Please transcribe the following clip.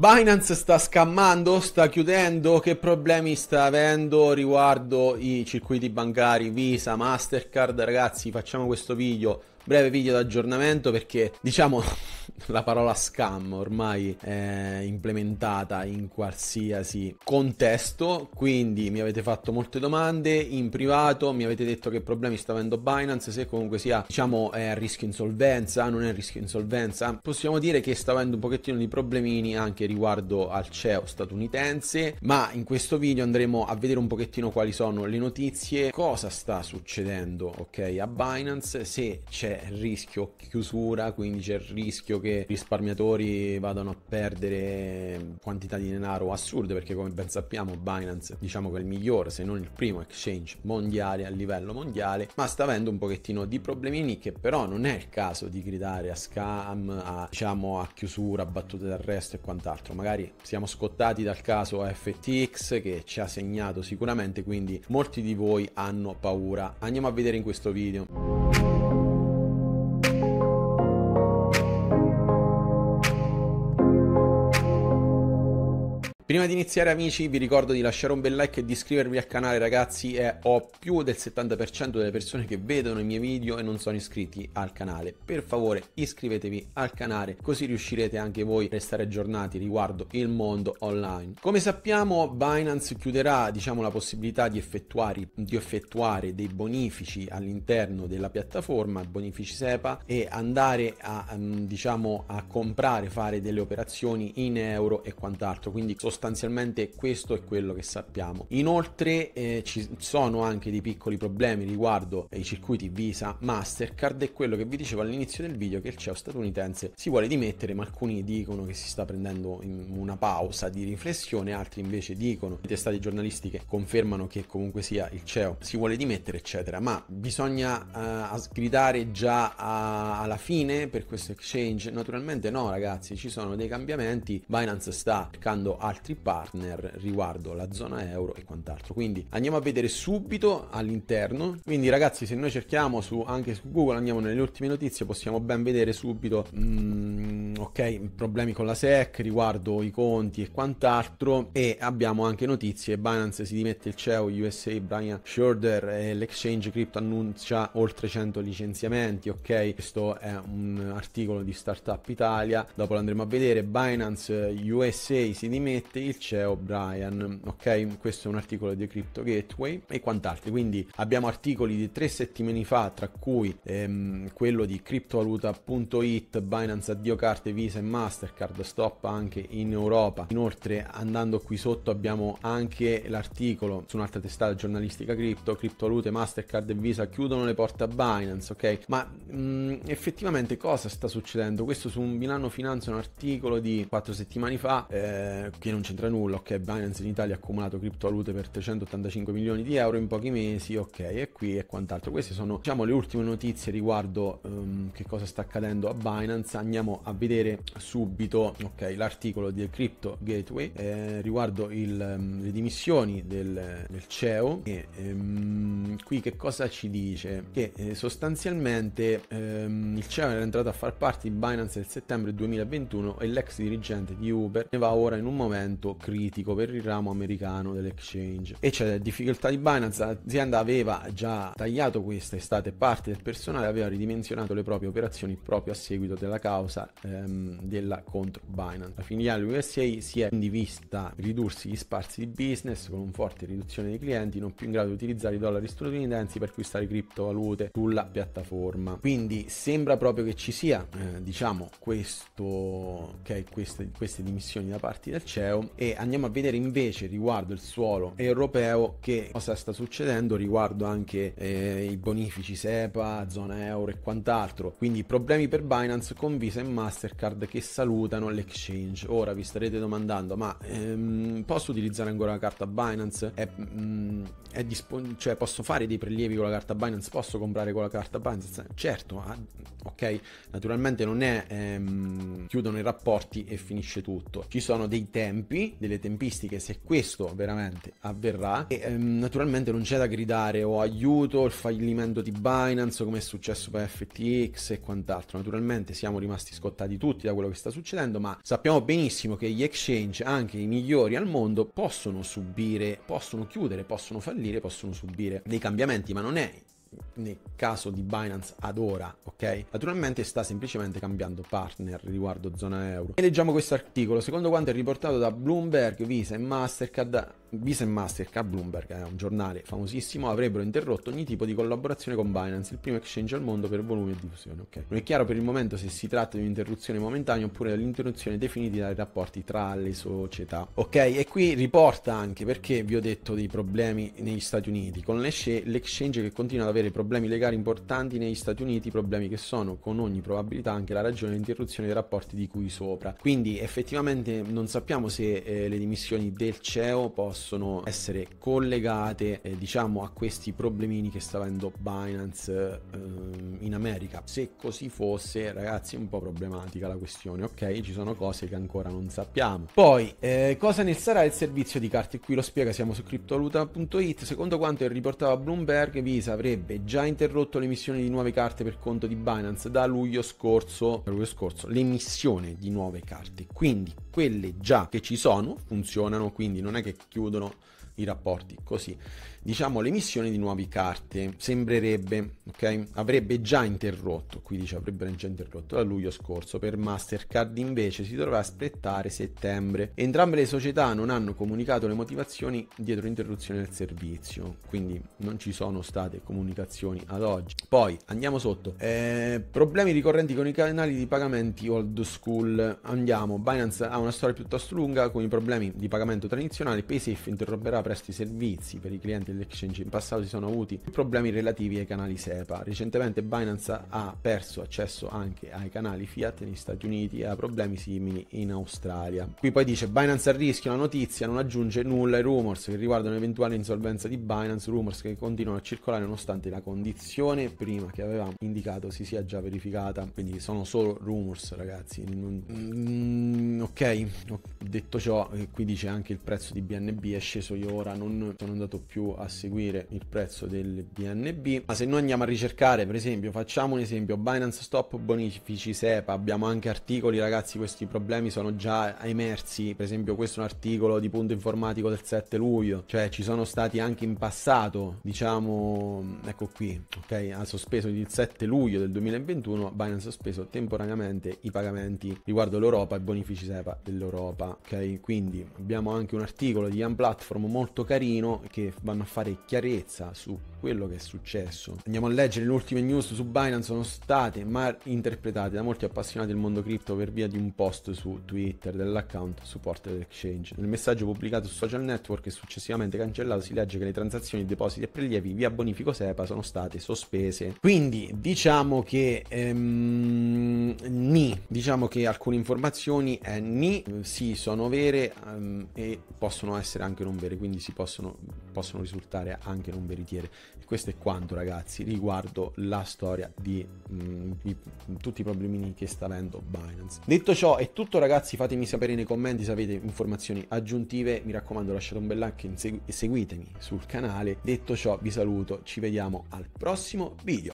Binance sta scammando, sta chiudendo, che problemi sta avendo riguardo i circuiti bancari Visa, Mastercard? Ragazzi, facciamo questo video breve video d'aggiornamento perché diciamo la parola scam ormai è implementata in qualsiasi contesto, quindi mi avete fatto molte domande in privato, mi avete detto che problemi sta avendo Binance, se comunque sia diciamo è a rischio insolvenza, non è a rischio insolvenza, possiamo dire che sta avendo un pochettino di problemini anche riguardo al CEO statunitense, ma in questo video andremo a vedere un pochettino quali sono le notizie, cosa sta succedendo ok a Binance, se c'è rischio chiusura, quindi c'è il rischio che i risparmiatori vadano a perdere quantità di denaro assurde, perché come ben sappiamo Binance diciamo che è il migliore, se non il primo exchange mondiale a livello mondiale, ma sta avendo un pochettino di problemini che però non è il caso di gridare a scam, a, diciamo, a chiusura, a battute d'arresto e quant'altro. Magari siamo scottati dal caso FTX che ci ha segnato sicuramente, quindi molti di voi hanno paura. Andiamo a vedere in questo video. Prima di iniziare amici vi ricordo di lasciare un bel like e di iscrivervi al canale ragazzi e ho più del 70% delle persone che vedono i miei video e non sono iscritti al canale. Per favore iscrivetevi al canale così riuscirete anche voi a restare aggiornati riguardo il mondo online. Come sappiamo Binance chiuderà diciamo la possibilità di effettuare, di effettuare dei bonifici all'interno della piattaforma, bonifici SEPA e andare a mm, diciamo a comprare, fare delle operazioni in euro e quant'altro. Quindi sostanzialmente sostanzialmente questo è quello che sappiamo. Inoltre eh, ci sono anche dei piccoli problemi riguardo ai circuiti Visa, Mastercard e quello che vi dicevo all'inizio del video che il CEO statunitense si vuole dimettere, ma alcuni dicono che si sta prendendo una pausa di riflessione, altri invece dicono, i testati giornalisti che confermano che comunque sia il CEO si vuole dimettere, eccetera. Ma bisogna uh, gridare già a, alla fine per questo exchange? Naturalmente no, ragazzi, ci sono dei cambiamenti. Binance sta cercando altri altri partner riguardo la zona euro e quant'altro. Quindi andiamo a vedere subito all'interno. Quindi ragazzi, se noi cerchiamo su, anche su Google, andiamo nelle ultime notizie, possiamo ben vedere subito... Mm, ok, problemi con la SEC riguardo i conti e quant'altro e abbiamo anche notizie, Binance si dimette il CEO USA Brian Schroeder e l'exchange crypto annuncia oltre 100 licenziamenti, ok, questo è un articolo di Startup Italia, dopo lo andremo a vedere, Binance USA si dimette il CEO Brian, ok, questo è un articolo di Crypto Gateway e quant'altro, quindi abbiamo articoli di tre settimane fa tra cui ehm, quello di criptovaluta.it, Binance addio carte parte Visa e Mastercard, stop anche in Europa. Inoltre andando qui sotto abbiamo anche l'articolo su un'altra testata giornalistica cripto, criptovalute Mastercard e Visa chiudono le porte a Binance, ok? Ma mh, mm, effettivamente cosa sta succedendo? Questo su Milano Finanza un articolo di quattro settimane fa eh, che non c'entra nulla, ok? Binance in Italia ha accumulato criptovalute per 385 milioni di euro in pochi mesi, ok? E qui e quant'altro. Queste sono diciamo le ultime notizie riguardo um, che cosa sta accadendo a Binance. Andiamo a vedere vedere subito okay, l'articolo del Crypto Gateway eh, riguardo il, ehm, le dimissioni del, del CEO e ehm, qui che cosa ci dice? Che eh, sostanzialmente ehm, il CEO era entrato a far parte di Binance nel settembre 2021 e l'ex dirigente di Uber ne va ora in un momento critico per il ramo americano dell'exchange. E c'è difficoltà di Binance, l'azienda aveva già tagliato questa estate parte del personale, aveva ridimensionato le proprie operazioni proprio a seguito della causa eh, ehm, della contro Binance. La filiale USA si è quindi vista ridursi gli spazi di business con un forte riduzione dei clienti non più in grado di utilizzare i dollari statunitensi per acquistare criptovalute sulla piattaforma. Quindi sembra proprio che ci sia, eh, diciamo, questo, okay, queste, queste dimissioni da parte del CEO e andiamo a vedere invece riguardo il suolo europeo che cosa sta succedendo riguardo anche eh, i bonifici SEPA, zona euro e quant'altro. Quindi problemi per Binance con Visa e Mastercard Mastercard che salutano l'exchange. Ora vi starete domandando, ma ehm, posso utilizzare ancora la carta Binance? È, mm, è dispon- cioè, posso fare dei prelievi con la carta Binance? Posso comprare con la carta Binance? Certo, ah, ok, naturalmente non è ehm, chiudono i rapporti e finisce tutto. Ci sono dei tempi, delle tempistiche, se questo veramente avverrà. E ehm, naturalmente non c'è da gridare o oh, aiuto, il fallimento di Binance, come è successo per FTX e quant'altro. Naturalmente siamo rimasti scottati tutti tutti da quello che sta succedendo, ma sappiamo benissimo che gli exchange, anche i migliori al mondo, possono subire, possono chiudere, possono fallire, possono subire dei cambiamenti, ma non è nel caso di Binance ad ora, ok? Naturalmente sta semplicemente cambiando partner riguardo zona euro. E leggiamo questo articolo, secondo quanto è riportato da Bloomberg, Visa e Mastercard Visa e Mastercard, Bloomberg, è un giornale famosissimo, avrebbero interrotto ogni tipo di collaborazione con Binance, il primo exchange al mondo per volume e diffusione. Okay. Non è chiaro per il momento se si tratta di un'interruzione momentanea oppure dell'interruzione definitiva dei rapporti tra le società. Ok, e qui riporta anche perché vi ho detto dei problemi negli Stati Uniti. Con l'exchange che continua ad avere problemi legali importanti negli Stati Uniti, problemi che sono con ogni probabilità anche la ragione dell'interruzione dei rapporti di cui sopra. Quindi effettivamente non sappiamo se eh, le dimissioni del CEO possono possono essere collegate eh, diciamo a questi problemini che sta avendo Binance ehm, in America. Se così fosse, ragazzi, è un po' problematica la questione, ok? Ci sono cose che ancora non sappiamo. Poi, eh, cosa ne sarà il servizio di carte? Qui lo spiega, siamo su criptovaluta.it. Secondo quanto riportava Bloomberg, Visa avrebbe già interrotto l'emissione di nuove carte per conto di Binance da luglio scorso, luglio scorso l'emissione di nuove carte. Quindi quelle già che ci sono funzionano, quindi non è che chiudono chiudono i rapporti così diciamo, l'emissione di nuove carte, sembrerebbe, ok? Avrebbe già interrotto, qui dice avrebbero già interrotto da luglio scorso, per Mastercard invece si dovrà aspettare settembre. Entrambe le società non hanno comunicato le motivazioni dietro interruzione del servizio, quindi non ci sono state comunicazioni ad oggi. Poi andiamo sotto, eh, problemi ricorrenti con i canali di pagamenti old school, andiamo, Binance ha una storia piuttosto lunga con i problemi di pagamento tradizionale, PaySafe interromperà presto i servizi per i clienti degli exchange in passato si sono avuti problemi relativi ai canali SEPA. Recentemente Binance ha perso accesso anche ai canali Fiat negli Stati Uniti e ha problemi simili in Australia. Qui poi dice Binance a rischio, la notizia non aggiunge nulla ai rumors che riguardano l'eventuale insolvenza di Binance, rumors che continuano a circolare nonostante la condizione prima che avevamo indicato si sia già verificata. Quindi sono solo rumors ragazzi. Non... Mm, mm, ok, detto ciò, qui dice anche il prezzo di BNB è sceso io ora non sono andato più a seguire il prezzo del BNB. Ma se noi andiamo a ricercare, per esempio, facciamo un esempio, Binance Stop bonifici SEPA, abbiamo anche articoli, ragazzi, questi problemi sono già emersi, per esempio questo è un articolo di punto informatico del 7 luglio, cioè ci sono stati anche in passato, diciamo, ecco qui, ok, ha sospeso il 7 luglio del 2021, Binance ha sospeso temporaneamente i pagamenti riguardo l'Europa e bonifici SEPA dell'Europa, ok? Quindi abbiamo anche un articolo di Young Platform molto carino che vanno a fare chiarezza su quello che è successo. Andiamo a leggere le ultime news su Binance, sono state mal interpretate da molti appassionati del mondo cripto per via di un post su Twitter dell'account Supported Exchange. Nel messaggio pubblicato su social network e successivamente cancellato si legge che le transazioni, depositi e prelievi via bonifico SEPA sono state sospese. Quindi diciamo che ehm, ni, diciamo che alcune informazioni è eh, ni, sì sono vere ehm, e possono essere anche non vere, quindi si possono, possono risultare risultare anche non veritiere. E questo è quanto ragazzi riguardo la storia di, mh, mm, di tutti i problemini che sta avendo Binance. Detto ciò è tutto ragazzi, fatemi sapere nei commenti se avete informazioni aggiuntive, mi raccomando lasciate un bel like e seguitemi sul canale. Detto ciò vi saluto, ci vediamo al prossimo video.